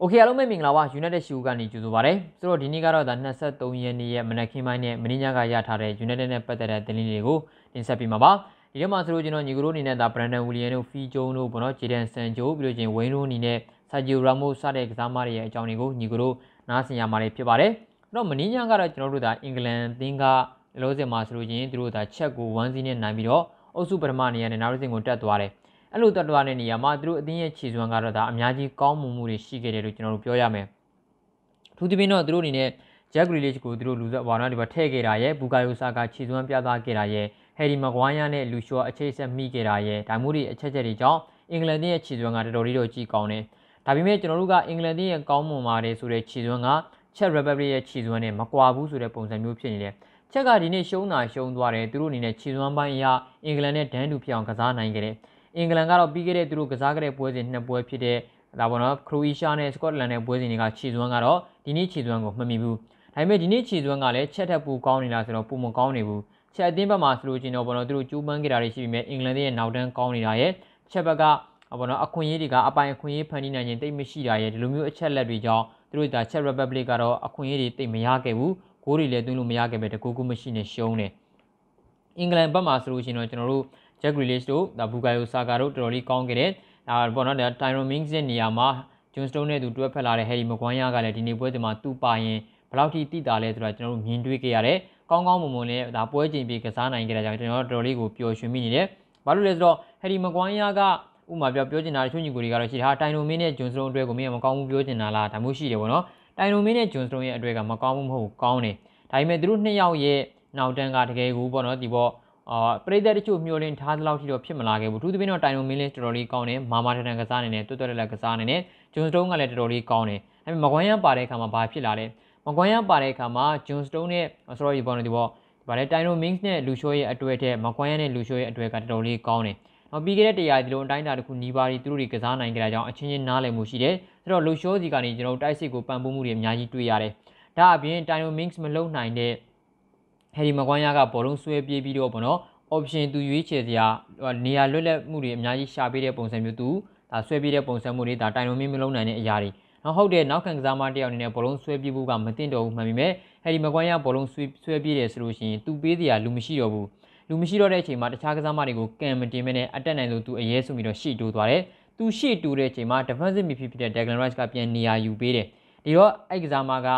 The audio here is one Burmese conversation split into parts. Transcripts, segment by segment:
โอเคအားလုံးပဲမင်္ဂလာပါ United ရှူကနေကြိုဆိုပါရစေ။ဆိုတော့ဒီနေ့ကတော့ဒါ23ရက်နေ့ရဲ့မနက်ခင်းပိုင်းနဲ့မင်းညကရထားတဲ့ United နဲ့ပတ်သက်တဲ့သတင်းတွေကိုတင်ဆက်ပေးမှာပါ။ဒီထဲမှာဆိုလို့ကျွန်တော်ညီကတို့အနေနဲ့ဒါ Brandon William တို့ Fee Jones တို့ပေါ့နော် Jadon Sancho ပြီးလို့ချင်း Wayne တို့အနေနဲ့ Sergio Ramos စတဲ့ကစားသမားတွေရဲ့အကြောင်းတွေကိုညီကတို့နားဆင်ရမှာဖြစ်ပါတယ်။အဲ့တော့မင်းညကတော့ကျွန်တော်တို့ဒါအင်္ဂလန်သင်းကလောစင်မှာဆိုလို့ချင်းသူတို့ဒါချက်ကို1-0နဲ့နိုင်ပြီးတော့အုပ်စုပထမနေရာနဲ့နောက်တစ်ဆင့်ကိုတက်သွားတယ်။အဲ့လိုတက်တော်တဲ့နေရာမှာသူတို့အသင်းရဲ့ခြေစွမ်းကတော့ဒါအများကြီးကောင်းမှုမှုတွေရှိခဲ့တယ်လို့ကျွန်တော်တို့ပြောရမယ်ထူးသဖြင့်တော့သူတို့အနေနဲ့ Jack Grealish ကိုသူတို့လူသက်ဘာနော်ဒီမှာထည့်ခဲ့တာရဲ့ဘူကာယိုဆာကခြေစွမ်းပြသခဲ့တာရဲ့ Harry Maguire နဲ့ Lucio အခြေဆက်မိခဲ့တာရဲ့ဒါမျိုးတွေအချက်ချက်တွေကြောင့်အင်္ဂလန်ရဲ့ခြေစွမ်းကတော်တော်လေးတော့ကြီးကောင်းတယ်ဒါပေမဲ့ကျွန်တော်တို့ကအင်္ဂလန်ရဲ့ကောင်းမွန်ပါတယ်ဆိုတဲ့ခြေစွမ်းက Czech Republic ရဲ့ခြေစွမ်းနဲ့မကွာဘူးဆိုတဲ့ပုံစံမျိုးဖြစ်နေတယ်ချက်ကဒီနေ့ရှုံးတာရှုံးသွားတယ်သူတို့အနေနဲ့ခြေစွမ်းပိုင်းအရအင်္ဂလန်နဲ့ဒန်းတူဖြစ်အောင်ကစားနိုင်ခဲ့တယ်အင်္ဂလန်ကတော့ပြီးခဲ့တဲ့သူတို့ကစားခဲ့တဲ့ပွဲစဉ်နှစ်ပွဲဖြစ်တဲ့ဒါပေါ်တော့ခရိုအေးရှားနဲ့စကော့တလန်နဲ့ပွဲစဉ်တွေကခြေစွမ်းကတော့ဒီနေ့ခြေစွမ်းကိုမမီဘူးဒါပေမဲ့ဒီနေ့ခြေစွမ်းကလည်းချက်ထက်ပိုကောင်းနေလားဆိုတော့ပုံမကောင်းနေဘူးချက်အသင်းဘက်မှာဆိုလို့ကျင်တော့ပေါ်တော့သူတို့ကျူးပန်းခဲ့တာတွေရှိပြီးမြဲအင်္ဂလန်ရဲ့နောက်တန်းကောင်းနေတာရဲ့ချက်ဘက်ကပေါ်တော့အခွင့်အရေးတွေကအပိုင်အခွင့်အရေးဖန်တီးနိုင်ခြင်းတိတ်မရှိတာရဲ့ဒီလိုမျိုးအချက်လက်တွေကြောင့်သူတို့ဒါချက် Republic ကတော့အခွင့်အရေးတွေတိတ်မရခဲ့ဘူးဂိုးတွေလည်းသွင်းလို့မရခဲ့ပဲတကူးကူးမရှိနေရှုံးတယ်အင်္ဂလန်ဘက်မှာဆိုလို့ရှိရင်တော့ကျွန်တော်တို့ Jack Grealish တို့ဒါ Bukayo Saka တို့တော်တော်လေးကောင်းခဲ့တယ်။ဒါပေါ့နော် Tyrone Mings ရဲ့နေရာမှာ John Stone နဲ့သူတွဲဖက်လာတဲ့ Harry Maguire ကလည်းဒီနေ့ပွဲဒီမှာသူ့ပါရင်ဘယ်လောက်ထိတိတာလဲဆိုတာကျွန်တော်တို့မြင်တွေ့ခဲ့ရတယ်။ကောင်းကောင်းမွန်မွန်နဲ့ဒါပွဲချိန်ပြီးကစားနိုင်ခဲ့တဲ့ကြောင့်ကျွန်တော်တော်တော်လေးကိုပျော်ရွှင်မိနေတယ်။ဘာလို့လဲဆိုတော့ Harry Maguire ကဥမာပြောပြောချင်တာတချို့ညီကိုတွေကတော့ရှိတာတိုင်နိုမင်းနဲ့ဂျွန်စတုန်းအတွဲကိုမင်းကမကောင်းဘူးပြောချင်တာလားဒါမျိုးရှိတယ်ပေါ့နော်တိုင်နိုမင်းနဲ့ဂျွန်စတုန်းရဲ့အတွဲကမကောင်းဘူးမဟုတ်ကောင်းတယ်ဒါပေမဲ့သူတို့နှစ်ယောက်ရဲ့နောက်တန်းကတကယ်ကိုပေါ့နော်ဒီပေါ့အာပရိသတ်တချို့မျှော်လင့်ထားသလောက်ထိတော့ဖြစ်မလာခဲ့ဘူးသူသဖြင့်တော့တိုင်နိုမင်းလင်းတော်တော်လေးကောင်းတယ်မာမာထန်ထန်ကစားနေတယ်တွတ်တွတ်လက်ကစားနေတယ်ဂျွန်စတုန်းကလည်းတော်တော်လေးကောင်းတယ်အဲမကွမ်းရပါတဲ့အခါမှာဘာဖြစ်လာလဲမကွမ်းရပါတဲ့အခါမှာဂျွန်စတုန်းနဲ့ဆိုတော့ဒီပေါ်နေဒီပေါ်ဗါလဲတိုင်နိုမင်းစ်နဲ့လူရှိုးရဲ့အတွေ့အထက်မကွမ်းရနဲ့လူရှိုးရဲ့အတွေ့ကတော်တော်လေးကောင်းတယ်။နောက်ပြီးခဲ့တဲ့တရားဒီလိုအတိုင်းတာတစ်ခုနီးပါးဒီသူတို့တွေကစားနိုင်ကြတာကြောင့်အချင်းချင်းနားလည်မှုရှိတယ်။ဆိုတော့လူရှိုးစီကနေကျွန်တော်တိုက်စစ်ကိုပံ့ပိုးမှုတွေအများကြီးတွေ့ရတယ်။ဒါအပြင်တိုင်နိုမင်းစ်မလုံနိုင်တဲ့ဟယ်ဒီမကွိုင်းယားကဘောလုံးဆွဲပြေးပြီးတော့ဗောနော် option သူရွေးချယ်စရာနေရာလွတ်လပ်မှုတွေအများကြီးရှာပေးတဲ့ပုံစံမျိုးသူဒါဆွဲပြေးတဲ့ပုံစံမျိုးတွေဒါတိုင်လုံးမင်းမလုံးနိုင်တဲ့အရာတွေနောက်ဟုတ်တယ်နောက်ခံကစားမတယောက်အနေနဲ့ဘောလုံးဆွဲပြေးဖို့ကမတင်တော့ဘူးမှန်ပေမဲ့ဟယ်ဒီမကွိုင်းယားဘောလုံးဆွဲဆွဲပြေးတယ်ဆိုလို့ရှိရင်သူပေးစရာလူမရှိတော့ဘူးလူမရှိတော့တဲ့အချိန်မှာတခြားကစားမတွေကိုကံမတင်မနဲ့အတက်နိုင်လို့သူအရေးဆိုပြီးတော့ရှေ့တိုးသွားတယ်သူရှေ့တိုးတဲ့အချိန်မှာ defensive midfield ဖြစ်တဲ့ Declan Rice ကပြန်နေရာယူပေးတယ်ဒီတော့အဲ့ကစားမက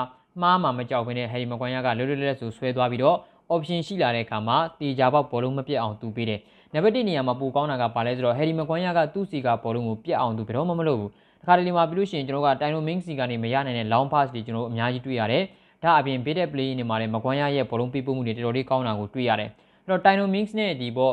မှားမှမကြောက်ဘဲနဲ့ဟယ်ရီမကွိုင်းယားကလွတ်လွတ်လပ်လပ်ဆိုဆွဲသွားပြီးတော့ option ရှိလာတဲ့အခါမှာတေချာပေါက်ဘောလုံးမပြတ်အောင်သူပေးတယ်။နံပါတ်1နေရာမှာပိုကောင်းတာကဘာလဲဆိုတော့ဟယ်ရီမကွိုင်းယားကသူ့စီကဘောလုံးကိုပြတ်အောင်သူဘယ်တော့မှမလုပ်ဘူး။တခါတလေမှာပြီးလို့ရှိရင်ကျွန်တော်ကတိုင်လိုမင်းစီကနေမရနိုင်တဲ့ long pass တွေကျွန်တော်အများကြီးတွေ့ရတယ်။ဒါအပြင် big play နေမှာလည်းမကွိုင်းယားရဲ့ဘောလုံးပေးပို့မှုတွေတော်တော်လေးကောင်းတာကိုတွေ့ရတယ်။အဲ့တော့တိုင်လိုမင်းစ်နဲ့ဒီပေါ့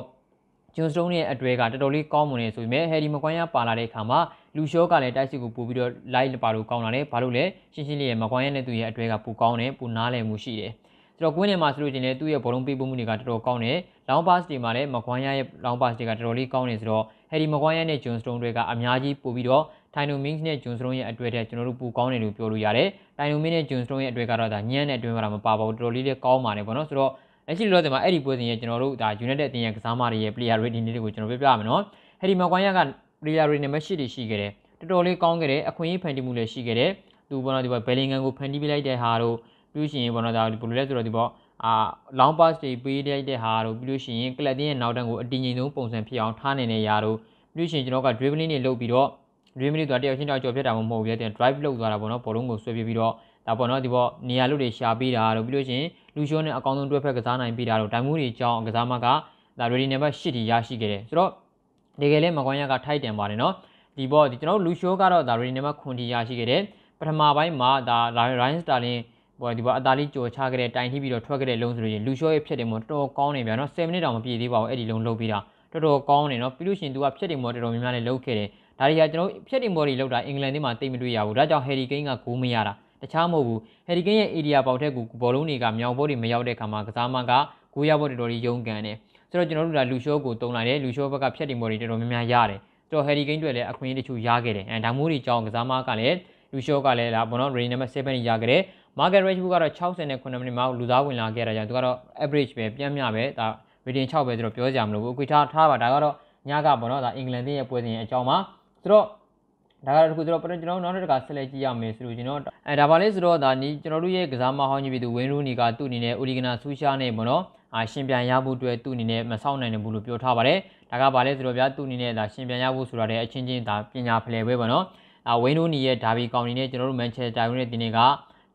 ဂျွန်စတုန်းရဲ့အတွေ့ကတော်တော်လေးကောင်းမွန်နေဆိုပေမဲ့ဟယ်ရီမကွိုင်းယားပါလာတဲ့အခါမှာလူလျှောကလည်းတိုက်စစ်ကိုပို့ပြီးတော့ live ပါလို့ကောင်းလာတယ်ဘာလို့လဲရှင်းရှင်းလေးရမကွန်ရက်နဲ့သူရဲ့အတွဲကပိုကောင်းတယ်ပိုနားလည်မှုရှိတယ်ဆိုတော့ကွင်းထဲမှာဆိုလို့ချင်းလည်းသူ့ရဲ့ဘောလုံးပေးပို့မှုတွေကတော်တော်ကောင်းတယ်လောင်းပါစ်တွေမှာလည်းမကွန်ရက်ရဲ့လောင်းပါစ်တွေကတော်တော်လေးကောင်းတယ်ဆိုတော့ဟယ်ဒီမကွန်ရက်နဲ့ဂျွန်စတုန်းတွေကအများကြီးပို့ပြီးတော့တိုင်နိုမင်းနဲ့ဂျွန်စတုန်းရဲ့အတွဲတဲ့ကျွန်တော်တို့ပူကောင်းတယ်လို့ပြောလို့ရတယ်တိုင်နိုမင်းနဲ့ဂျွန်စတုန်းရဲ့အတွဲကတော့ဒါညံ့တဲ့အတွဲကတော့မပါပါဘူးတော်တော်လေးလေးကောင်းပါတယ်ပေါ့နော်ဆိုတော့လက်ရှိလောဆယ်မှာအဲ့ဒီပွဲစဉ်ရဲ့ကျွန်တော်တို့ဒါ United အသင်းရဲ့ကစားမတွေရဲ့ player rating တွေကိုကျွန်တော်ပြပြရမယ်နော်ဟယ်ဒီမကွန်ရက်ကပရီယာရီနံပါတ်၈တွေရှိခဲ့တယ်တော်တော်လေးကောင်းခဲ့တယ်အခွင့်အရေးဖန်တီးမှုလည်းရှိခဲ့တယ်သူဘောနော်ဒီဘောဘယ်လင်ဂန်ကိုဖန်တီးပေးလိုက်တဲ့ဟာတို့ပြီးလို့ရှိရင်ဘောနော်ဒါဘယ်လိုလဲဆိုတော့ဒီဘောအာ long pass တွေပေးလိုက်တဲ့ဟာတို့ပြီးလို့ရှိရင်ကလပ်တင်းရဲ့နောက်တန်းကိုအတင်းငိမ်ဆုံးပုံစံဖြစ်အောင်ထားနိုင်တဲ့ရာတို့ပြီးလို့ရှိရင်ကျွန်တော်က dribbling တွေလုပ်ပြီးတော့ dribbling တွေတော့တယောက်ချင်းတယောက်ကျော်ဖြတ်တာမဟုတ်ဘူးပြတဲ့ drive လုပ်သွားတာပေါ့နော်ဘောလုံးကိုဆွဲပြပြီးတော့ဒါပေါ့နော်ဒီဘောနေရာလူတွေရှာပေးတာတို့ပြီးလို့ရှိရင်လူရှောနဲ့အကောင်းဆုံးတွဲဖက်ကစားနိုင်ပေးတာတို့ဒိုင်မူးတွေကြောင်းကစားမကဒါ ready number 8ထိရရှိခဲ့တယ်ဆိုတော့နေကလေးမကွန်ရကထိုက်တန်ပါတယ်နော်ဒီဘော့ဒီကျွန်တော်လူရှိုးကတော့ဒါရီနံပါတ်9ထိရရှိခဲ့တယ်ပထမပိုင်းမှာဒါ Ryan Sterling ဘောဒီဘောအသာလေးကြော်ချခဲ့တဲ့တိုင်ထိပြီးတော့ထွက်ခဲ့တဲ့လုံးဆိုလို့ရင်လူရှော့ရဲ့ဖြစ်တယ်မို့တော်တော်ကောင်းနေပြန်နော်7မိနစ်တောင်မပြည့်သေးပါဘူးအဲ့ဒီလုံးလုံးပြီးတာတော်တော်ကောင်းနေနော်ပြီးလို့ရှိရင်သူကဖြစ်တယ်မို့တော်တော်များများလေးလုံးခဲ့တယ်ဒါတွေကကျွန်တော်ဖြစ်တယ်မို့တွေလောက်တာအင်္ဂလန်ထဲမှာတိတ်မတွေ့ရဘူးဒါကြောင့် Harry Kane ကဂိုးမရတာတခြားမဟုတ်ဘူး Harry Kane ရဲ့ area ပေါက်ထက်ကိုဘောလုံးတွေကမြောင်ဘောတွေမရောက်တဲ့ခါမှာကစားမကဂိုးရဖို့တော်တော်ကြီးယုံကန်တယ်ဆိုတော့ကျွန်တော်တို့ကလူရှိုးကိုတုံလိုက်တယ်လူရှိုးဘက်ကဖြတ်တီမော်တွေတော်တော်များများရတယ်ဆိုတော့ဟယ်ရီကိန်းတွေလည်းအခွင့်အရေးတချို့ရခဲ့တယ်အဲဒါမျိုးတွေကြောင်းကစားမကလည်းလူရှိုးကလည်းလာဘောနော်ရေနံပါတ်7ရခဲ့တယ်မာဂက်ရက်ဘူးကတော့69မိနစ်မှာလူသားဝင်လာခဲ့တာကြောင့်သူကတော့ average ပဲပြန်မြပဲဒါ rating 6ပဲဆိုတော့ပြောကြမလို့ဘူးအကွေထားထားပါဒါကတော့ညကပေါ့နော်ဒါအင်္ဂလန်တင်းရဲ့ပွဲစဉ်အကြောင်းပါဆိုတော့ဒါကတော့ခုဆိုတော့ကျွန်တော်တို့နောက်တစ်ခါဆက်လက်ကြည့်ရမယ်ဆိုလို့ကျွန်တော်အဲဒါပါလဲဆိုတော့ဒါနီကျွန်တော်တို့ရဲ့ကစားမဟောင်းကြီးပြည်သူဝင်းရူနီကသူ့အနေနဲ့အိုလီဂနာဆူရှာနဲ့ပေါ့နော်ရှင်ပြန်ရဖို့အတွက်သူ့အနေနဲ့မဆောင်နိုင်ဘူးလို့ပြောထားပါတယ်။ဒါကဘာလဲဆိုတော့ဗျာသူ့အနေနဲ့ဒါရှင်ပြန်ရဖို့ဆိုတာလည်းအချင်းချင်းဒါပညာဖလှယ်ပွဲပေါ့နော်။အဝင်းတို့နီရဲ့ဒါဗီကောင်တီနဲ့ကျွန်တော်တို့မန်ချက်စတာယူနိုက်တက်တင်က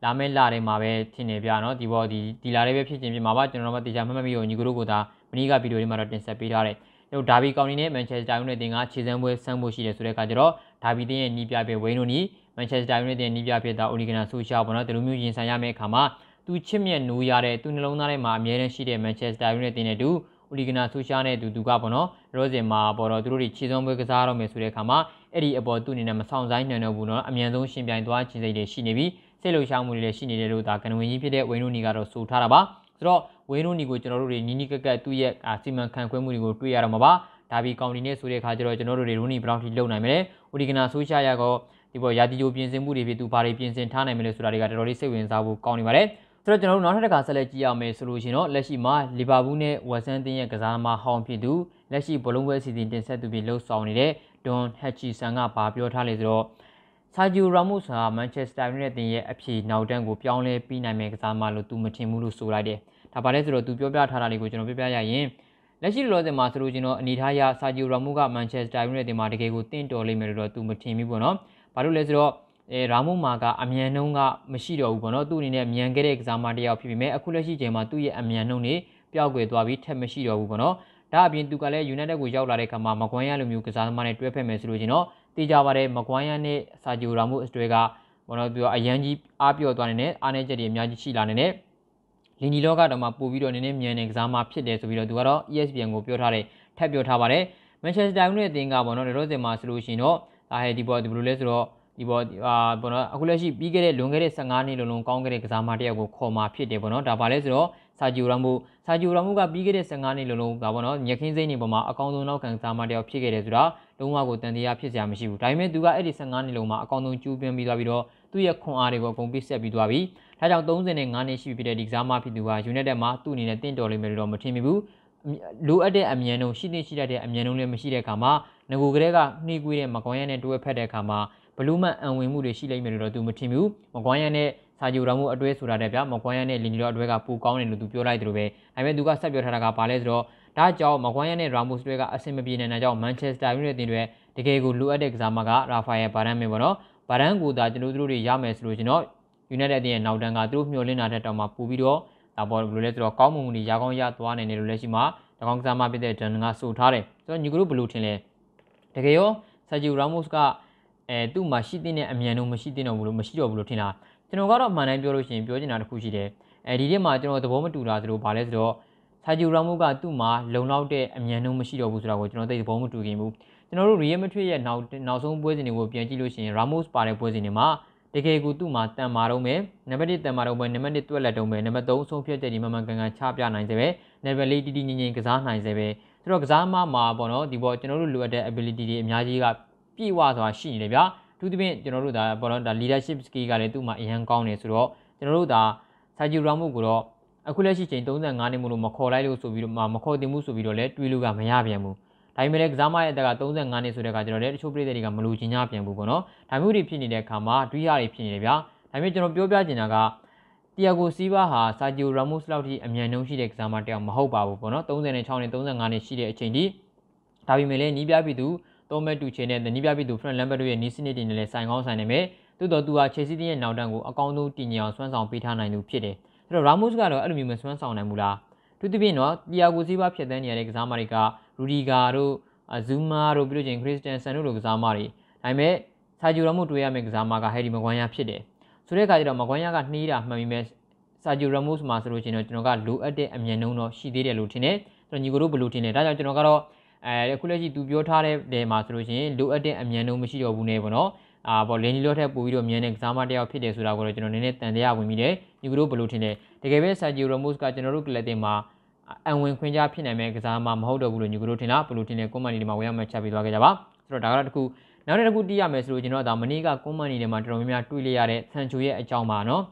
လာမယ့်လတွေမှာပဲထင်နေပြနော်ဒီဘောဒီဒီလာတွေပဲဖြစ်ချင်းပြမှာပါကျွန်တော်တို့မတရားမှတ်မှတ်ပြီးတော့ညီကတို့ကဒါမနီကဗီဒီယိုလေးမှာတော့တင်ဆက်ပေးထားတယ်။တို့ဒါဗီကောင်တီနဲ့မန်ချက်စတာယူနိုက်တက်ကခြေစမ်းပွဲဆမ်းဖို့ရှိတယ်ဆိုတဲ့အခါကျတော့ဒါဗီတင်ရဲ့နီးပြပဲဝင်းတို့နီမန်ချက်စတာယူနိုက်တက်နီးပြဖြစ်တာအိုလီဂနာဆိုရှာပေါ့နော်ဒီလိုမျိုးရင်ဆိုင်ရမယ့်အခါမှာသူချစ်မြတ်နိုးရတဲ့သူနှလုံးသားထဲမှာအမြဲတမ်းရှိတဲ့ Manchester United တင်တဲ့သူ Ole Gunnar Solskjaer နဲ့သူသူကပေါ့နော်ရောစင်မှာပေါ်တော့သူတို့တွေခြေစွမ်းပွဲကစားတော့မယ်ဆိုတဲ့အခါမှာအဲ့ဒီအပေါ်သူ့အနေနဲ့မဆောင်ဆိုင်နိုင်တော့ဘူးနော်အမြန်ဆုံးရှင်ပြိုင်သွားခြင်းစိတ်တွေရှိနေပြီးစိတ်လှုပ်ရှားမှုတွေလည်းရှိနေတယ်လို့ဒါကနဝင်ကြီးဖြစ်တဲ့ဝင်းနိုနီကတော့ဆိုထားတာပါဆိုတော့ဝင်းနိုနီကိုကျွန်တော်တို့တွေနီးနီးကပ်ကပ်သူ့ရဲ့စီမံခန့်ခွဲမှုတွေကိုတွေ့ရတော့မှာပါဒါဘီကောင်တီနဲ့ဆိုတဲ့အခါကျတော့ကျွန်တော်တို့တွေရိုနီဘရောင်ထိလုံနိုင်မယ်။ Oligana Social ရကောဒီပေါ်ရာတီယိုပြင်ဆင်မှုတွေဖြစ်သူဘာတွေပြင်ဆင်ထားနိုင်မလဲဆိုတာတွေကတော်တော်လေးစိတ်ဝင်စားဖို့ကောင်းနေပါတယ်။ဆိုတော့ကျွန်တော်တို့နောက်ထပ်တစ်ခါဆက်လက်ကြည့်ရမယ်ဆိုလို့ရှိရင်တော့လက်ရှိမှာလီဗာပူးနဲ့ဝက်ဆန်တင်းရဲ့ကစားသမားဟောင်းဖြစ်သူလက်ရှိဘလုံးပွဲစီစဉ်တင်ဆက်သူပြီးလှုပ်ဆောင်နေတဲ့ဒွန်ဟက်ချီဆန်ကဗာပြောထားလေဆိုတော့ဆာဂျီယိုရာမို့ဆန်ကမန်ချက်စတာယူနိုက်တက်ရဲ့အဖြေနောက်တန်းကိုပြောင်းလဲပြီးနိုင်မယ်ကစားသမားလို့သူမထင်ဘူးလို့ဆိုလိုက်တယ်။ဒါပါလဲဆိုတော့သူပြောပြထားတာလေးကိုကျွန်တော်ပြပြရရင်လက်ရှိလောဆယ်မှာဆိုလို့ကျွန်တော်အနေထားရဆာဂျီယိုရာမို့ကမန်ချက်စတာယူနိုက်တက်မှာတကယ်ကိုတင့်တော်လိမ့်မယ်လို့တော့သူမထင်ဘူးပေါ့နော်။ဘာလို့လဲဆိုတော့အဲရာမုမာကအမြန်နှုံးကမရှိတော့ဘူးပေါ့နော်သူ့အနေနဲ့မြန်ခဲ့တဲ့ကစားမတယောက်ဖြစ်ပေမဲ့အခုလက်ရှိချိန်မှာသူ့ရဲ့အမြန်နှုံးနေပျောက်ကွယ်သွားပြီးထက်မရှိတော့ဘူးပေါ့နော်ဒါအပြင်သူကလည်း United ကိုရောက်လာတဲ့ခါမှာမကွိုင်းရလိုမျိုးကစားသမားနဲ့တွဲဖက်မယ်ဆိုလို့ကျွန်တော်သိကြပါတယ်မကွိုင်းရနဲ့ဆာဂျီယိုရာမို့စ်တွေကဘောနော်သူကအရန်ကြီးအားပြော့သွားနေတဲ့အားနည်းချက်တွေအများကြီးရှိလာနေတဲ့လင်ဒီလောကတော့မှပို့ပြီးတော့နည်းနည်းမြန်နေကစားမှဖြစ်တယ်ဆိုပြီးတော့သူကတော့ ESPN ကိုပြောထားတယ်ထပ်ပြောထားပါတယ်မန်ချက်စတာယူနိုက်တင်ကဘောနော်ရောစင်မှာဆိုလို့ရှိရင်တော့ဒါဟဲဒီဘောဒီဘလိုလဲဆိုတော့ဒီပေါ်အာဘောနော်အခုလက်ရှိပြီးခဲ့တဲ့လွန်ခဲ့တဲ့15နှစ်လုံးလုံးကောင်းခဲ့တဲ့ကစားမတစ်ယောက်ကိုခေါ်มาဖြစ်တယ်ဘောနော်ဒါပါလဲဆိုတော့စာဂျီယိုရာမိုစာဂျီယိုရာမိုကပြီးခဲ့တဲ့15နှစ်လုံးလုံးဒါဘောနော်ညခင်းစိမ့်နေပေါ်မှာအကောင်းဆုံးနောက်ခံကစားမတစ်ယောက်ဖြစ်ခဲ့တယ်ဆိုတော့လုံးဝကိုတန်တရားဖြစ်စရာမရှိဘူးဒါပေမဲ့သူကအဲ့ဒီ15နှစ်လုံးမှာအကောင်းဆုံးကျူးပြင်းပြီးသွားပြီးတော့သူ့ရဲ့ခွန်အားတွေကိုအကုန်ပြည့်စက်ပြီးသွားပြီဒါကြောင့်35နှစ်ရှိပြီဖြစ်တဲ့ဒီကစားမဖြစ်သူက United မှာသူ့အနေနဲ့တင့်တော်လိမ့်မယ်လို့တော့မထင်မိဘူးလိုအပ်တဲ့အမြန်နှုန်းရှိနေရှိတတ်တဲ့အမြန်နှုန်းလည်းမရှိတဲ့အခါမှာငကိုကလေးကနှီးကွေးတဲ့မကွန်ရက်နဲ့တွဲဖက်တဲ့အခါမှာဘလူးမန်အံဝင်မှုတွေရှိလိမ့်မယ်လို့တော့သူမထင်ဘူးမကွိုင်းရန်နဲ့စာဂျိုရာမှုအတွဲဆိုတာတဲ့ဗျမကွိုင်းရန်နဲ့လင်ဂျီရောအတွဲကပိုကောင်းတယ်လို့သူပြောလိုက်တယ်လို့ပဲဒါပေမဲ့သူကဆက်ပြောထားတာကဘာလဲဆိုတော့ဒါကြောင့်မကွိုင်းရန်နဲ့ရာမို့စ်တွေကအဆင်မပြေနိုင်တာကြောင့်မန်ချက်စတာယူနိုက်တက်တွေတကယ်ကိုလိုအပ်တဲ့ကစားမကရာဖာယယ်ဘာရန်ပဲပေါ့နော်ဘာရန်ကိုသာကျွန်တော်တို့တွေရမယ်ဆိုလို့ကျွန်တော်ယူနိုက်တက်အသင်းရဲ့နောက်တန်းကသူတို့မျှော်လင့်တာထက်တောင်မှပိုပြီးတော့ဒါပေါ်ဘယ်လိုလဲဆိုတော့ကောင်းမွန်မှုတွေရကောင်းရသွားနိုင်တယ်လို့လည်းရှိမှာတကောင်ကစားမဖြစ်တဲ့ဂျန်ကဆိုထားတယ်ဆိုတော့ညီကတို့ဘယ်လိုထင်လဲတကယ်ရောဆာဂျီရာမို့စ်ကအဲသူ့မှာရှိတဲ့အမြန်တော့မရှိတဲ့တော့ဘူးလို့မရှိတော့ဘူးလို့ထင်တာကျွန်တော်ကတော့အမှန်တိုင်းပြောလို့ရှိရင်ပြောချင်တာတစ်ခုရှိတယ်အဲဒီနေ့မှာကျွန်တော်သဘောမတူတာဆိုလို့ဗာလဲဆိုတော့ဆာဂျီရာမိုကသူ့မှာလုံလောက်တဲ့အမြန်နှုံးမရှိတော့ဘူးဆိုတာကိုကျွန်တော်သိသဘောမတူခင်ဘူးကျွန်တော်တို့ရီယယ်မထွေရဲ့နောက်နောက်ဆုံးပွဲစဉ်တွေကိုပြန်ကြည့်လို့ရှိရင်ရာမို့စ်ပါတဲ့ပွဲစဉ်တွေမှာတကယ်ကိုသူ့မှာတန်မာတော့မယ်နံပါတ်1တန်မာတော့မယ်နံပါတ်2တွက်လက်တော့မယ်နံပါတ်3ဆုံးဖြတ်ချက်ဒီမှန်မှန်ကန်ကန်ချပြနိုင်စေပဲနံပါတ်4တီတီငင်ငင်ကစားနိုင်စေပဲဆိုတော့ကစားမမှာပေါ့နော်ဒီပေါ်ကျွန်တော်တို့လိုအပ်တဲ့ ability တွေအများကြီးကပြည့်ဝစွာရှိနေတယ်ဗျာသူသဖြင့်ကျွန်တော်တို့ဒါဘောလုံးဒါ leadership skill ကလည်းသူ့မှာအရင်ကောင်းနေဆိုတော့ကျွန်တော်တို့ဒါစာကြည့်ရမှုကိုတော့အခုလက်ရှိချိန်35နှစ်မို့လို့မခေါ်လိုက်လို့ဆိုပြီးတော့မခေါ်တင်မှုဆိုပြီးတော့လည်းတွေးလို့ကမရပြန်ဘူးဒါပေမဲ့လည်းကစားမရဲ့အသက်က35နှစ်ဆိုတဲ့အခါကျွန်တော်လည်းတချို့ပြည်သက်တွေကမလိုချင်ကြပြန်ဘူးပေါ့နော်ဒါမျိုးတွေဖြစ်နေတဲ့အခါမှာတွေးရတွေဖြစ်နေတယ်ဗျာဒါပေမဲ့ကျွန်တော်ပြောပြချင်တာကတီယာဂိုစီးဘားဟာဆာဂျီယိုရာမို့စ်လောက်ထိအမြန်နှုံးရှိတဲ့ကစားမတစ်ယောက်မဟုတ်ပါဘူးပေါ့နော်36နဲ့35နှစ်ရှိတဲ့အချိန်ထိဒါပေမဲ့လည်းနီးပြပြည်သူသုံးမဲ့တူချေနဲ့တနည်းပြပြည်သူ front lambert တို့ရဲ့နီးစနစ်တင်လည်းဆိုင်ကောင်းဆိုင်နေမယ်သို့တော်သူဟာ Chelsea တင်းရဲ့နောက်တန်းကိုအကောင်းဆုံးတင်ညအောင်ဆွမ်းဆောင်ပေးထားနိုင်သူဖြစ်တယ်အဲ့တော့ Ramos ကတော့အဲ့လိုမျိုးမဆွမ်းဆောင်နိုင်ဘူးလားသူတပြင်းတော့ Thiago Silva ဖြတ်သန်းနေရတဲ့ကစားမတွေက Rudiger တို့ Zuma တို့ပြီးလို့ချင်း Christensen တို့လိုကစားမတွေဒါပေမဲ့ Sergio Ramos တွေ့ရမယ့်ကစားမက Harry Maguire ဖြစ်တယ်ဆိုတဲ့အခါကျတော့ Maguire ကနှီးတာမှန်ပြီမဲ့ Sergio Ramos မှာဆိုလို့ချင်းတော့ကျွန်တော်ကလိုအပ်တဲ့အမြင်နှုံးတော့ရှိသေးတယ်လို့ထင်တယ်ကျွန်တော်ညီကိုတို့ဘယ်လိုထင်လဲဒါကြောင့်ကျွန်တော်ကတော့အဲခုလက်ရှိသူပြောထားတဲ့နေရာမှာဆိုလို့ရှိရင်လိုအပ်တဲ့အမြန်နှုန်းမရှိတော့ဘူးနေပေါ့နော်အာပေါ့လင်းကြီးလော့ထက်ပိုပြီးတော့မြန်တဲ့ကစားမတယောက်ဖြစ်တယ်ဆိုတာကိုတော့ကျွန်တော်နည်းနည်းတန်တရားဝင်မိတယ်ညီကတို့ဘယ်လိုထင်လဲတကယ်ပဲဆာဂျီရိုမို့စ်ကကျွန်တော်တို့ကလပ်တင်မှာအံဝင်ခွင့်ကြဖြစ်နိုင်မဲ့ကစားမမဟုတ်တော့ဘူးလို့ညီကတို့ထင်လားဘယ်လိုထင်လဲကွန်မန်နီတွေမှာဝေရမှချက်ပေးသွားခဲ့ကြပါဆိုတော့ဒါကတော့တကူနောက်တစ်ခုတီးရမယ်ဆိုလို့ကျွန်တော်ဒါမနေ့ကကွန်မန်နီတွေမှာတော်တော်များများတွေ့လေရတဲ့ဆန်ချိုရဲ့အကြောင်းပါနော်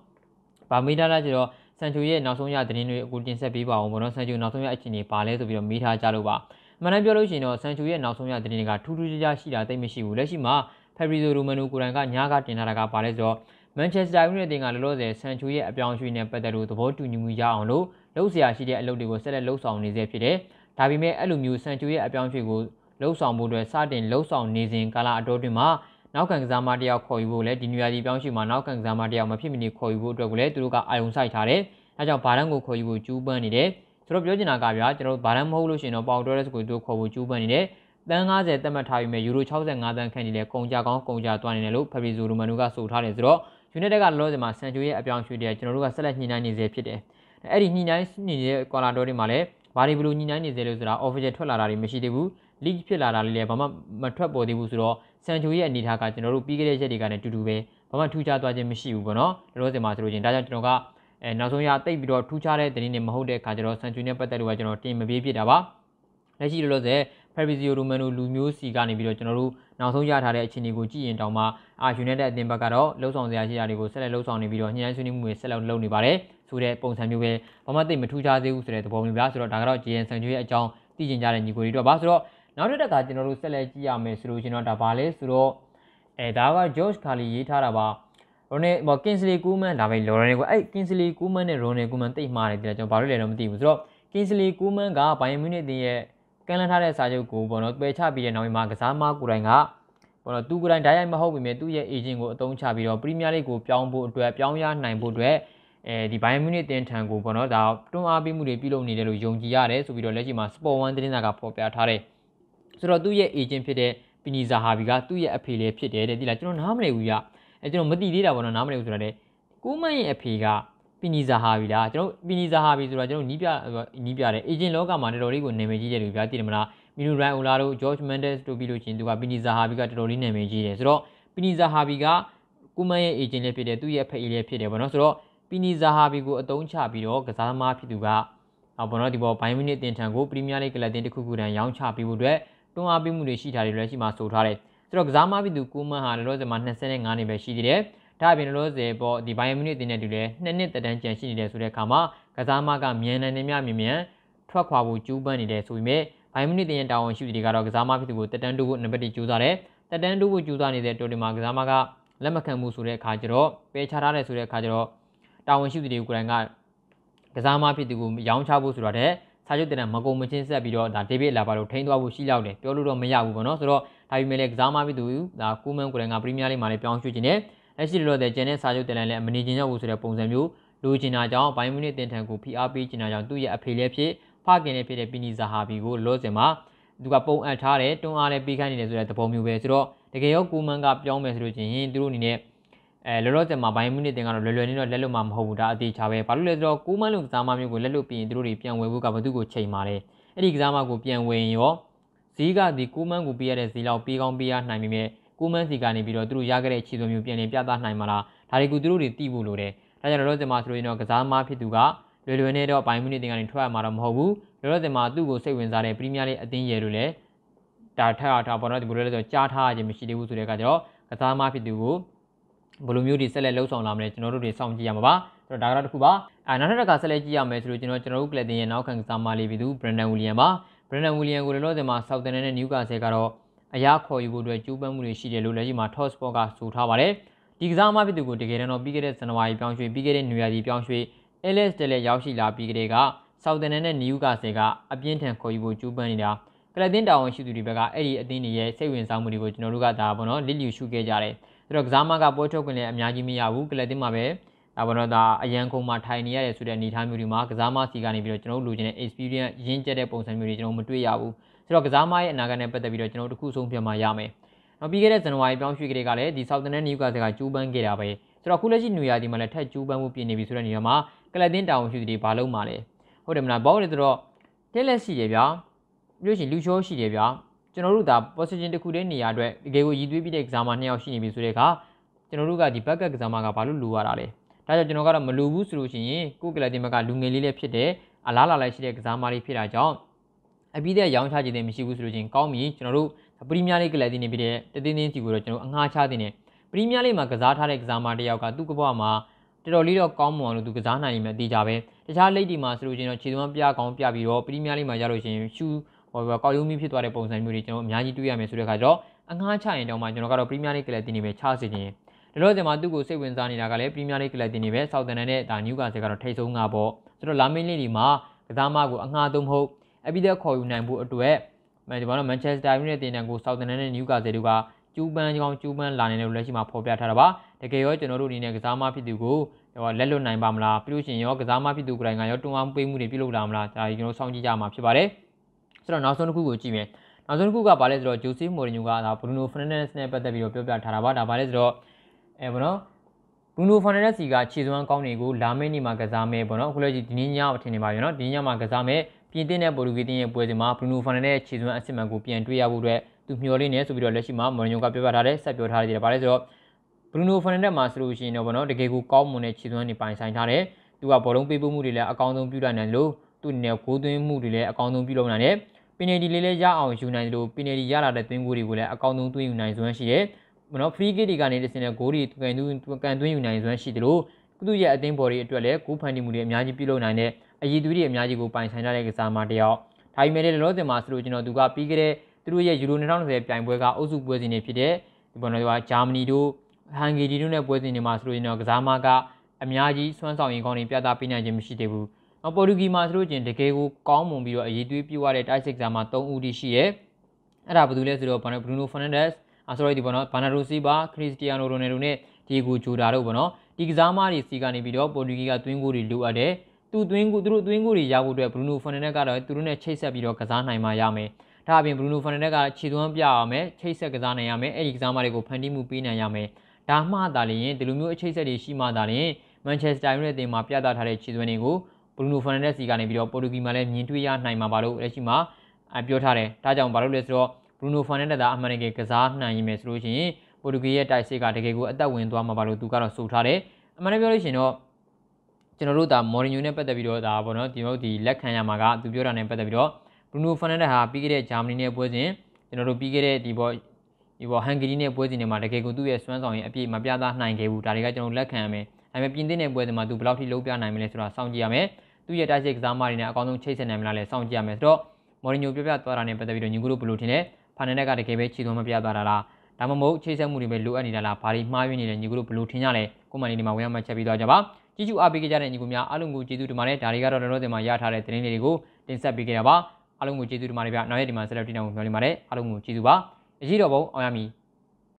ဗာမေးတာလားကျတော့ဆန်ချိုရဲ့နောက်ဆုံးရသတင်းတွေအခုတင်ဆက်ပေးပါအောင်ပေါ့နော်ဆန်ချိုနောက်ဆုံးရအခြေအနေပါလဲဆိုပြီးတော့မေးထားကြလို့ပါမှန်တယ်ပြောလို့ရှိရင်တော့ဆန်ချူရဲ့နောက်ဆုံးရသတင်းတွေကထူးထူးခြားခြားရှိတာသိမရှိဘူးလက်ရှိမှာ Fabrizio Romano ကိုယ်တိုင်ကညာကတင်ထားတာကပါလဲဆိုတော့ Manchester United တင်ကလောလောဆယ်ဆန်ချူရဲ့အပြောင်းအရွှေ့နဲ့ပတ်သက်လို့သဘောတူညီမှုရအောင်လို့လှုပ်ရှားရှိတဲ့အလုပ်တွေကိုဆက်လက်လှုပ်ဆောင်နေစေဖြစ်တယ်။ဒါပေမဲ့အဲ့လိုမျိုးဆန်ချူရဲ့အပြောင်းအရွှေ့ကိုလှုပ်ဆောင်မှုတွေစတင်လှုပ်ဆောင်နေစဉ်ကာလအတောအတွင်းမှာနောက်ခံကစားမတယောက်ခေါ်ယူဖို့လည်းဒီနွေရာသီပြောင်းရွှေ့မှာနောက်ခံကစားမတယောက်မဖြစ်မနေခေါ်ယူဖို့အတွက်ကိုလည်းသူတို့ကအာရုံစိုက်ထားတယ်။အဲကြောင့်ဘာလန်ကိုခေါ်ယူဖို့ကြိုးပမ်းနေတယ်။ကျွန်တော်ပြောချင်တာကဗျာကျွန်တော်ဘာမှမဟုတ်လို့ရှင်တော့ပေါင်တွဲတဲ့စကူတို့ခေါ်ဖို့ကြိုးပမ်းနေတယ်တန်း90တက်မှတ်ထားပြီးမြယူရို65တန်းခန့်နေလဲကုန်ကြကောင်းကုန်ကြသွားနေတယ်လို့ဖက်ဘရီဇိုရိုမန်နိုကဆိုထားတယ်ဆိုတော့ယူနိုက်တက်ကလောဆယ်မှာဆန်ချိုရဲ့အပြောင်းအရွှေ့တွေကကျွန်တော်တို့ကဆက်လက်ညှိနှိုင်းနေစေဖြစ်တယ်အဲ့ဒီညှိနှိုင်းနေတဲ့ကွာလာတော်တွေမှာလည်းဘာတွေဘလို့ညှိနှိုင်းနေစေလို့ဆိုတာ official ထွက်လာတာတွေမရှိသေးဘူး leak ဖြစ်လာတာလေးလည်းဘာမှမထွက်ပေါ်သေးဘူးဆိုတော့ဆန်ချိုရဲ့အနေထားကကျွန်တော်တို့ပြီးခဲ့တဲ့ရက်တွေကလည်းတူတူပဲဘာမှထူးခြားသွားခြင်းမရှိဘူးပေါ့နော်လောဆယ်မှာဆိုလို့ချင်းဒါကြောင့်ကျွန်တော်ကအဲနောက်ဆုံးရတိတ်ပြီးတော့ထူးခြားတဲ့သတင်းတွေမဟုတ်တဲ့အခါကျတော့ဆန်ချွေနဲ့ပတ်သက်လို့ပဲကျွန်တော်တင်မပေးဖြစ်တာပါလက်ရှိလောလောဆယ်ဖက်ဗီဇီယိုရိုမန်တို့လူမျိုးစီကနေပြီးတော့ကျွန်တော်တို့နောက်ဆုံးရထားတဲ့အခြေအနေကိုကြည့်ရင်တောင်မှအာယူနိုက်တက်အသင်းဘက်ကတော့လှုပ်ဆောင်စရာရှိတာတွေကိုဆက်လက်လှုပ်ဆောင်နေပြီးတော့ညှိနှိုင်းဆွေးနွေးမှုတွေဆက်လက်လုပ်နေပါတယ်ဆိုတဲ့ပုံစံမျိုးပဲဘာမှသိမထူးခြားသေးဘူးဆိုတဲ့သဘောမျိုးပါဆိုတော့ဒါကတော့ JN ဆန်ချွေရဲ့အကြောင်းသိကျင်ကြတဲ့ညီကိုတွေတော့ပါဆိုတော့နောက်တစ်တက်ကကျွန်တော်တို့ဆက်လက်ကြည့်ရမယ်ဆိုလို့ကျွန်တော်ဒါပါလဲဆိုတော့အဲဒါက George Carly ရေးထားတာပါရိုနယ်ဟိုကင်စလီကူမန်ဒါပဲလော်ရန်ကိုအဲ့ကင်စလီကူမန်နဲ့ရိုနယ်ကူမန်တိတ်မှားတယ်တိလားကျွန်တော်ဘာလို့လဲတော့မသိဘူးဆိုတော့ကင်စလီကူမန်ကဘိုင်ယန်မြူနစ်တင်ရဲ့ကန့်လန့်ထားတဲ့စာချုပ်ကိုပေါ့နော်ပယ်ချပြီးတဲ့နောက်မှာကစားမကိုယ်တိုင်ကပေါ့နော်သူကိုယ်တိုင်ဓာတ်ရိုက်မဟုတ်ပေမဲ့သူ့ရဲ့ agent ကိုအသုံးချပြီးတော့ Premier League ကိုပြောင်းဖို့အတွက်ပြောင်းရနိုင်ဖို့အတွက်အဲဒီ Bayern Munich တင်ထံကိုပေါ့နော်ဒါတွန်းအားပေးမှုတွေပြုလုပ်နေတယ်လို့ယုံကြည်ရတယ်ဆိုပြီးတော့လက်ရှိမှာ Sport 1သတင်းစာကဖော်ပြထားတယ်ဆိုတော့သူ့ရဲ့ agent ဖြစ်တဲ့ Pini Zahavi ကသူ့ရဲ့အဖေလေးဖြစ်တယ်တဲ့ဒီလားကျွန်တော်နားမလည်ဘူးဗျအဲကျွန်တော်မသိသေးတာပေါ့နော်နားမလည်ဘူးဆိုတာလေကိုမန့်ရဲ့အဖေကပီနီဇာဟာဗီလားကျွန်တော်ပီနီဇာဟာဗီဆိုတာကျွန်တော်နီးပြနီးပြတယ်အေဂျင့်လောကမှာတော်တော်လေးကိုနာမည်ကြီးတယ်လို့ပြောသိတယ်မလားမီနူရိုင်အိုလာတို့ဂျော့ဂျ်မန်ဒက်စ်တို့ပြီးလို့ချင်းသူကပီနီဇာဟာဗီကတော်တော်လေးနာမည်ကြီးတယ်ဆိုတော့ပီနီဇာဟာဗီကကိုမန့်ရဲ့အေဂျင့်လည်းဖြစ်တယ်သူ့ရဲ့ဖက်အေးလည်းဖြစ်တယ်ပေါ့နော်ဆိုတော့ပီနီဇာဟာဗီကိုအတုံးချပြီးတော့ကစားသမားဖြစ်သူကဘောနော်ဒီပေါ်ဘိုင်းမီနစ်တင်ထန်ကိုပရီးမီးယားလိဂ်ကလပ်တင်တစ်ခုခုတန်းရောင်းချပေးဖို့အတွက်တွန်းအားပေးမှုတွေရှိထားတယ်လို့လည်းရှိမှဆိုထားတယ်ဆိုတော့ကစားမပြီသူကိုမန်ဟာလောလောဆယ်မှာ25နှစ်ပဲရှိသေးတယ်ဒါအပြင်လောလောဆယ်ပေါ့ဒီဘိုင်မြူနစ်အသင်းနဲ့တူတယ်နှစ်နှစ်တက်တန်းကျန်ရှိနေတယ်ဆိုတဲ့အခါမှာကစားမကမြန်နိုင်နေမြမြန်မြန်ထွက်ခွာဖို့ကြိုးပမ်းနေတယ်ဆိုပေမဲ့ဘိုင်မြူနစ်အသင်းရဲ့တာဝန်ရှိသူတွေကတော့ကစားမဖြစ်သူကိုတက်တန်းတိုးဖို့နံပါတ်1ကြိုးစားတယ်တက်တန်းတိုးဖို့ကြိုးစားနေတဲ့တိုတီမှာကစားမကလက်မခံဘူးဆိုတဲ့အခါကျတော့ပယ်ချထားတယ်ဆိုတဲ့အခါကျတော့တာဝန်ရှိသူတွေကိုယ်တိုင်ကကစားမဖြစ်သူကိုရောင်းချဖို့ဆိုတာတဲ့စာချုပ်တင်တဲ့မကုံမချင်းဆက်ပြီးတော့ဒါဒေးဗစ်လာပါလို့ထိန်းသွားဖို့ရှိလောက်တယ်ပြောလို့တော့မရဘူးပေါ့နော်ဆိုတော့ဒါပေမဲ့လည်းကစားမပြီးသူဒါကူမန်ကိုယ်တိုင်ကပရီးမီးယားလိမှာလည်းပြောင်းရွှေ့ခြင်းနဲ့လက်ရှိလောတဲ့ဂျန်နဲ့စာချုပ်တယ်လန်လည်းမနေချင်ရဘူးဆိုတဲ့ပုံစံမျိုးလိုချင်တာကြောင့်ဘိုင်းမီနစ်တင်ထန်ကိုဖိအားပေးချင်တာကြောင့်သူ့ရဲ့အဖေလည်းဖြစ်ဖခင်လည်းဖြစ်တဲ့ပီနီဇာဟာဘီကိုလောစင်မှာသူကပုံအပ်ထားတယ်တွန်းအားလည်းပေးခိုင်းနေတယ်ဆိုတဲ့သဘောမျိုးပဲဆိုတော့တကယ်ရောကူမန်ကပြောင်းမယ်ဆိုလို့ချင်းရင်သူတို့အနေနဲ့အဲလောလောဆယ်မှာဘိုင်းမီနစ်တင်ကတော့လွယ်လွယ်နဲ့တော့လက်လွတ်မှာမဟုတ်ဘူးဒါအသေးချာပဲဘာလို့လဲဆိုတော့ကူမန်လုံကစားမမျိုးကိုလက်လွတ်ပြီးရင်သူတို့တွေပြန်ဝယ်ဖို့ကဘသူ့ကိုချိန်ပါတယ်အဲ့ဒီကစားမကိုပြန်ဝယ်ရင်ရောဈေးကဒီကိုမန်းကိုပေးရတဲ့ဈေးလောက်ပေးကောင်းပေးရနိုင်ပေမဲ့ကိုမန်းစီကနေပြီးတော့သူတို့ရခဲ့တဲ့အခြေစုံမျိုးပြန်လည်ပြသနိုင်မှာလားဒါတွေကသူတို့တွေသိဖို့လိုတယ်ဒါကြောင့်တော့ကျွန်မဆိုရင်တော့ကစားမဖြစ်သူကလွယ်လွယ်နဲ့တော့ဘိုင်းမီနီတင်ကနေထွက်ရမှာတော့မဟုတ်ဘူးလောလောဆယ်မှာသူ့ကိုစိတ်ဝင်စားတဲ့ပရီးမီးယားလိအသင်းရယ်လို့လည်းဒါထက်အောင်ထားပေါ်တော့ဒီလိုလဲဆိုကြားထားရခြင်းမရှိသေးဘူးဆိုတဲ့အခါကျတော့ကစားမဖြစ်သူကိုဘယ်လိုမျိုးတွေဆက်လက်လှုပ်ဆောင်လာမလဲကျွန်တော်တို့တွေစောင့်ကြည့်ရမှာပါဆိုတော့ဒါကတော့တခုပါအဲနောက်ထပ်တစ်ခါဆက်လက်ကြည့်ရမယ်ဆိုလို့ကျွန်တော်ကျွန်တော်တို့ကလပ်တင်ရဲ့နောက်ခံကစားမလေးပြည်သူ Brandon William ပါဘရန်ဒန်ဝီလျံကိုလည်းလောဆယ်မှာဆောက်တန်နဲ့နယူကာဆယ်ကတော့အရာခေါ်ယူဖို့အတွက်ကြိုးပမ်းမှုတွေရှိတယ်လို့လည်းဒီမှာ Top Sport ကဆိုထားပါတယ်။ဒီကစားမဖြစ်သူကိုတကယ်တော့ပြီးခဲ့တဲ့ဇန်နဝါရီပြောင်းရွှေ့ပြီးခဲ့တဲ့နွေရာသီပြောင်းရွှေ့ LS တလည်းရောက်ရှိလာပြီးကြတဲ့ကဆောက်တန်နဲ့နယူကာဆယ်ကအပြင်းထန်ခေါ်ယူဖို့ကြိုးပမ်းနေတာကလပ်တင်းတာဝန်ရှိသူတွေဘက်ကအဲ့ဒီအသင်းတွေရဲ့စိတ်ဝင်စားမှုတွေကိုကျွန်တော်တို့ကဒါပေါ့နော်လစ်လျူရှုခဲ့ကြတယ်။အဲ့တော့ကစားမကပွဲထုတ်ခွင့်လည်းအများကြီးမရဘူးကလပ်တင်းမှာပဲ။ဒါပေါ်တော့ဒါအရန်ကုန်မှာထိုင်နေရတယ်ဆိုတဲ့အနေအထားမျိုးတွေမှာကစားမစီကနေပြီးတော့ကျွန်တော်တို့လိုချင်တဲ့ experience ရင့်ကျက်တဲ့ပုံစံမျိုးတွေကျွန်တော်မတွေ့ရဘူးဆိုတော့ကစားမရဲ့အနာဂတ်နဲ့ပတ်သက်ပြီးတော့ကျွန်တော်တို့တစ်ခုဆုံးပြန်มาရမယ်နောက်ပြီးခဲ့တဲ့ဇန်နဝါရီပြောင်းရွှေ့ကလေးကလည်းဒီဆောက်တန်းနဲ့နယူကာဆယ်ကကျူးပန်းခဲ့တာပဲဆိုတော့ခုလက်ရှိနယူယာဒီမှာလည်းထက်ကျူးပန်းမှုပြင်နေပြီဆိုတဲ့နေရာမှာကလပ်တင်းတာဝန်ရှိသူတွေဘာလုပ်မှာလဲဟုတ်တယ်မလားဘောလေဆိုတော့တက်လက်ရှိတယ်ဗျာပြောရှင်လူချောရှိတယ်ဗျာကျွန်တော်တို့ဒါ position တစ်ခုတည်းနေရာအတွက်တကယ်ကိုရည်သွေးပြီးတဲ့ကစားမနှစ်ယောက်ရှိနေပြီဆိုတဲ့အခါကျွန်တော်တို့ကဒီ backup ကစားမကဘာလို့လိုရတာလဲဒါကြောင့်ကျွန်တော်ကတော့မလူဘူးဆိုလို့ရှိရင်ကိုကလတင်ဘက်ကလူငယ်လေးလေးဖြစ်တဲ့အလားလာလိုက်ရှိတဲ့ကစားမလေးဖြစ်တာကြောင့်အပြီးတဲ့ရောင်းချခြင်းတွေမရှိဘူးဆိုလို့ရှိရင်ကောင်းပြီကျွန်တော်တို့ပရီးမီးယားလိဂ်ကလတင်နေပြီးတဲ့တသိန်းသိန်းစီကိုတော့ကျွန်တော်အငှားချတင်တယ်ပရီးမီးယားလိဂ်မှာကစားထားတဲ့ကစားမတစ်ယောက်ကသူ့ကပွားမှာတော်တော်လေးတော့ကောင်းမွန်အောင်လို့သူကစားနိုင်ရင်မအသေးကြပဲတခြားလိဂ်ဒီမှာဆိုလို့ရှိရင်တော့ခြေသွမ်းပြကောင်းပြပြီးတော့ပရီးမီးယားလိဂ်မှာရလို့ရှိရင်ရှူဟိုကောက်ယုံမီဖြစ်သွားတဲ့ပုံစံမျိုးတွေကျွန်တော်အများကြီးတွေ့ရမယ်ဆိုတဲ့အခါကျတော့အငှားချရင်တောင်မှကျွန်တော်ကတော့ပရီးမီးယားလိဂ်ကလတင်နေပဲချစေခြင်းဒီလိုတင်မှာသူ့ကိုစိတ်ဝင်စားနေတာကလည်း Premier League ကလပ်တင်တွေပဲစောက်တန်တဲ့ဒါ Newcastle ကတော့ထိတ်ဆုံးတာပေါ့ဆိုတော့ Lamine Yamal ဒီမှာကစားမကိုအငှားသုံးမဟုတ်အပိသက်ခေါ်ယူနိုင်ဖို့အတွက်မန်ဒီဘာတော့ Manchester United တင်တန်ကိုစောက်တန်တဲ့ Newcastle တို့ကကျူးပန်းကြောင်ကျူးပန်းလာနေတယ်လို့လက်ရှိမှာဖော်ပြထားတာပါတကယ်ရောကျွန်တော်တို့အနေနဲ့ကစားမဖြစ်သူကိုလက်လွတ်နိုင်ပါမလားပြီးလို့ရှိရင်ရောကစားမဖြစ်သူကိုယ်တိုင်ကရောတွန်းအားပေးမှုတွေပြုလုပ်လာမလားဒါကြီးကျွန်တော်စောင့်ကြည့်ကြမှာဖြစ်ပါတယ်ဆိုတော့နောက်ဆုံးတစ်ခုကိုကြည့်မယ်နောက်ဆုံးတစ်ခုကဘာလဲဆိုတော့ Jose Mourinho ကဒါ Bruno Fernandes နဲ့ပတ်သက်ပြီးတော့ပြောပြထားတာပါဒါဘာလဲဆိုတော့အဲဘောနော်ဘရူနိုဖာနန်ဒက်စီကခြေစွမ်းကောင်းတွေကိုလာမယ့်နေ့မှာကစားမယ်ဘောနော်အခုလည်းဒီနေ့ညအထင်နေပါရောနော်ဒီညမှာကစားမယ်ပြင်သစ်နဲ့ပေါ်တူဂီတင်ရဲ့ပွဲစဉ်မှာဘရူနိုဖာနန်ဒက်ခြေစွမ်းအစစ်မှန်ကိုပြန်တွေ့ရဖို့အတွက်သူမျှော်လင့်နေဆိုပြီးတော့လက်ရှိမှာမော်နီယိုကပြောပြထားတယ်ဆက်ပြောထားတယ်ဒါပါလဲဆိုတော့ဘရူနိုဖာနန်ဒက်မှာဆိုလို့ရှိရင်တော့ဘောနော်တကယ်ကိုကောင်းမွန်တဲ့ခြေစွမ်းတွေပိုင်ဆိုင်ထားတယ်သူကဘောလုံးပေးပို့မှုတွေလည်းအကောင်းဆုံးပြုလုပ်နိုင်တယ်လို့သူ့နယ်ကိုသွင်းမှုတွေလည်းအကောင်းဆုံးပြုလုပ်နိုင်တယ်ပီနယ်တီလေးလေးရအောင်ယူနိုင်တယ်လို့ပီနယ်တီရလာတဲ့သွင်းကိုတွေကိုလည်းအကောင်းဆုံးသွင်းယူနိုင်စွမ်းရှိတယ်နော် free kick တွေကနေတစင်တဲ့ဂိုးတွေကန်သွင်းကန်သွင်းယူနိုင်စွမ်းရှိတယ်လို့သူ့ရဲ့အသင်းဘော်တွေအတွက်လည်းဂိုးဖန်တီမှုတွေအများကြီးပြုလုပ်နိုင်တဲ့အရည်အသွေးတွေအများကြီးကိုပိုင်ဆိုင်တဲ့ကစားမတယောက်ဒါပေမဲ့လည်းလောဆင်မှာဆိုလို့ကျွန်တော်သူကပြီးခဲ့တဲ့သူတို့ရဲ့ယူရို2020ပြိုင်ပွဲကအုပ်စုပွဲစဉ်တွေဖြစ်တဲ့ဒီပေါ်တော့ဂျာမနီတို့ဟန်ဂေရီတို့နဲ့ပွဲစဉ်တွေမှာဆိုလို့ကျွန်တော်ကစားမကအများကြီးစွမ်းဆောင်ရည်ကောင်းတွေပြသပေးနိုင်ခြင်းမရှိသေးဘူး။နောက်ပေါ်တူဂီမှာဆိုလို့ချင်းတကယ်ကိုကောင်းမွန်ပြီးတော့အရေးသွေးပြည့်ဝတဲ့တိုက်စစ်ကစားမ3ဦးတိရှိရဲ့။အဲ့ဒါဘာလို့လဲဆိုတော့ဘာလဲဘရူနိုဖာနန်ဒက်စ်အာဆိုတော့ဒီပေါ့နော်ဘာနာဒိုစီဘာခရစ္စတီယာနိုရိုနယ်ဒိုနဲ့ဒီဂိုဂျိုတာတို့ပေါ့နော်ဒီကစားမတွေစီကနေပြီးတော့ပေါ်တူဂီကသွင်းဂိုတွေလိုအပ်တယ်သူသွင်းဂိုသူတို့သွင်းဂိုတွေရဖို့အတွက်ဘရူနိုဖာနန်ဒက်ကတော့သူတို့နဲ့ချိတ်ဆက်ပြီးတော့ကစားနိုင်မှရမယ်ဒါအပြင်ဘရူနိုဖာနန်ဒက်ကခြေသွမ်းပြအောင်မယ်ချိတ်ဆက်ကစားနိုင်ရမယ်အဲ့ဒီကစားမတွေကိုဖန်တီးမှုပေးနိုင်ရမယ်ဒါမှသာလျှင်ဒီလိုမျိုးအချိတ်ဆက်တွေရှိမှသာလျှင်မန်ချက်စတာယူနိုက်တက်မှာပြသထားတဲ့ခြေသွင်းတွေကိုဘရူနိုဖာနန်ဒက်စီကနေပြီးတော့ပေါ်တူဂီမှာလည်းမြင်တွေ့ရနိုင်မှာပါလို့လက်ရှိမှာပြောထားတယ်ဒါကြောင့်ဘာလို့လဲဆိုတော့ဘရူနိုဖာနန်ဒက်သာအမှန်တကယ်ကစားနိုင်ရင်မယ်ဆိုလို့ရှိရင်ပိုတူဂီရဲ့တိုက်စစ်ကတကယ်ကိုအသက်ဝင်သွားမှာပါလို့သူကတော့ဆိုထားတယ်။အမှန်တပြောလို့ရှိရင်တော့ကျွန်တော်တို့ဒါမော်ရီညိုနဲ့ပတ်သက်ပြီးတော့ဒါပေါ့နော်ဒီမျိုးဒီလက်ခံရမှာကသူပြောတာနဲ့ပတ်သက်ပြီးတော့ဘရူနိုဖာနန်ဒက်ဟာပြီးခဲ့တဲ့ဂျာမနီနဲ့ပွဲစဉ်ကျွန်တော်တို့ပြီးခဲ့တဲ့ဒီပေါ့ဒီပေါ့ဟန်ဂရီနဲ့ပွဲစဉ်တွေမှာတကယ်ကိုသူ့ရဲ့စွမ်းဆောင်ရည်အပြည့်မပြသနိုင်ခဲ့ဘူးဒါတွေကကျွန်တော်လက်ခံရမယ်။ဒါပေမဲ့ပြင်သစ်နဲ့ပွဲစဉ်မှာသူဘယ်လောက်ထိလုံးပြနိုင်မလဲဆိုတာစောင့်ကြည့်ရမယ်။သူ့ရဲ့တိုက်စစ်ကစားမတွေနဲ့အကောင်းဆုံးချိတ်ဆက်နိုင်မလားလဲစောင့်ကြည့်ရမယ်ဆိုတော့မော်ရီညိုပြောပြသွားတာနဲ့ပတ်သက်ပြီးတော့ညီကိုတို့ဘယ်လိုထင်လဲ။ဖာနန်နက်ကတကယ်ပဲခြေသွမ်းမပြသွားတာလားဒါမှမဟုတ်ခြေဆက်မှုတွေပဲလိုအပ်နေတာလားဘာတွေမှားယွင်းနေလဲညီကိုတို့ဘယ်လိုထင်ကြလဲကိုမန်နေဒီမှာဝင်ရောက်မှချက်ပြီးသွားကြပါကြည့်ကြအားပေးကြတဲ့ညီကိုများအားလုံးကိုကျေးဇူးတင်ပါတယ်ဒါတွေကတော့တော်တော်တင်မှာရထားတဲ့သတင်းတွေကိုတင်ဆက်ပေးခဲ့တာပါအားလုံးကိုကျေးဇူးတင်ပါတယ်ဗျနောက်ရက်ဒီမှာဆက်လက်တင်အောင်မျှော်လင့်ပါတယ်အားလုံးကိုကျေးဇူးပါအရေးတော်ပုံအောင်ရမည်